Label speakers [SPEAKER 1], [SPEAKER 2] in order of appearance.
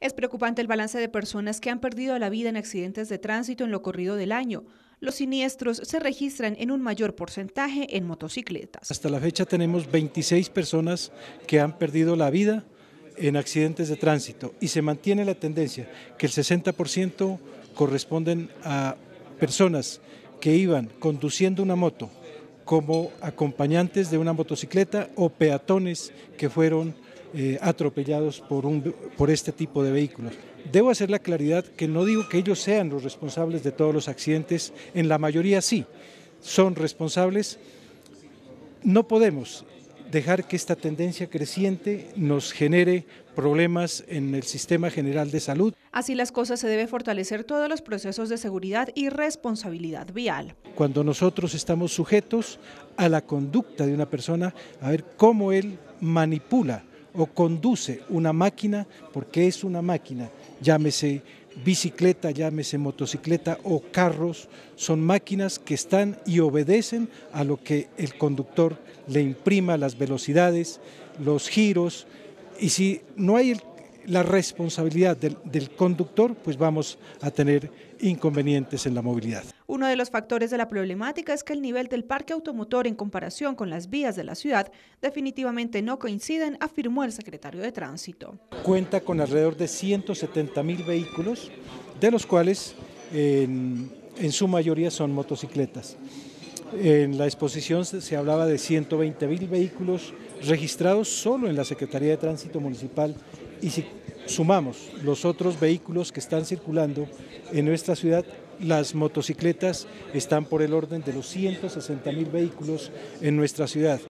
[SPEAKER 1] Es preocupante el balance de personas que han perdido la vida en accidentes de tránsito en lo corrido del año. Los siniestros se registran en un mayor porcentaje en motocicletas.
[SPEAKER 2] Hasta la fecha tenemos 26 personas que han perdido la vida en accidentes de tránsito y se mantiene la tendencia que el 60% corresponden a personas que iban conduciendo una moto como acompañantes de una motocicleta o peatones que fueron eh, atropellados por, un, por este tipo de vehículos. Debo hacer la claridad que no digo que ellos sean los responsables de todos los accidentes, en la mayoría sí, son responsables. No podemos dejar que esta tendencia creciente nos genere problemas en el sistema general de salud.
[SPEAKER 1] Así las cosas, se debe fortalecer todos los procesos de seguridad y responsabilidad vial.
[SPEAKER 2] Cuando nosotros estamos sujetos a la conducta de una persona, a ver cómo él manipula o conduce una máquina, porque es una máquina, llámese bicicleta, llámese motocicleta o carros, son máquinas que están y obedecen a lo que el conductor le imprima, las velocidades, los giros, y si no hay el la responsabilidad del, conductor, pues vamos a tener inconvenientes en la movilidad.
[SPEAKER 1] Uno de los factores de la problemática es que el nivel del parque automotor en comparación con las vías de la ciudad definitivamente no coinciden, afirmó el secretario de Tránsito.
[SPEAKER 2] Cuenta con alrededor de 170 mil vehículos, de los cuales en, en su mayoría son motocicletas. En la exposición se hablaba de 120 mil vehículos registrados solo en la Secretaría de Tránsito Municipal y si sumamos los otros vehículos que están circulando en nuestra ciudad, las motocicletas están por el orden de los 160 mil vehículos en nuestra ciudad.